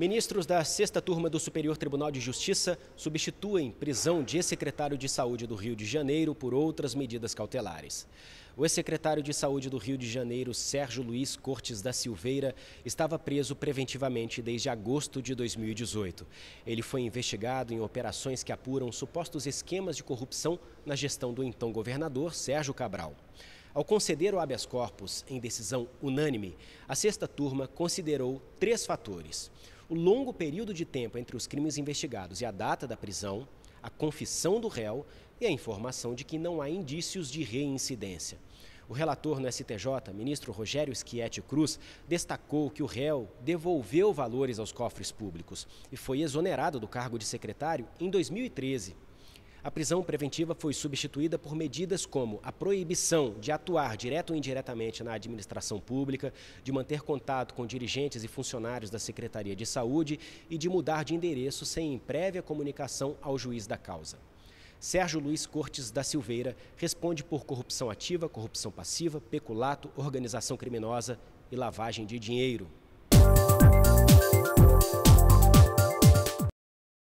Ministros da sexta turma do Superior Tribunal de Justiça substituem prisão de ex-secretário de Saúde do Rio de Janeiro por outras medidas cautelares. O ex-secretário de Saúde do Rio de Janeiro, Sérgio Luiz Cortes da Silveira, estava preso preventivamente desde agosto de 2018. Ele foi investigado em operações que apuram supostos esquemas de corrupção na gestão do então governador Sérgio Cabral. Ao conceder o habeas corpus em decisão unânime, a sexta turma considerou três fatores o longo período de tempo entre os crimes investigados e a data da prisão, a confissão do réu e a informação de que não há indícios de reincidência. O relator no STJ, ministro Rogério Schietti Cruz, destacou que o réu devolveu valores aos cofres públicos e foi exonerado do cargo de secretário em 2013. A prisão preventiva foi substituída por medidas como a proibição de atuar direto ou indiretamente na administração pública, de manter contato com dirigentes e funcionários da Secretaria de Saúde e de mudar de endereço sem prévia comunicação ao juiz da causa. Sérgio Luiz Cortes da Silveira responde por corrupção ativa, corrupção passiva, peculato, organização criminosa e lavagem de dinheiro.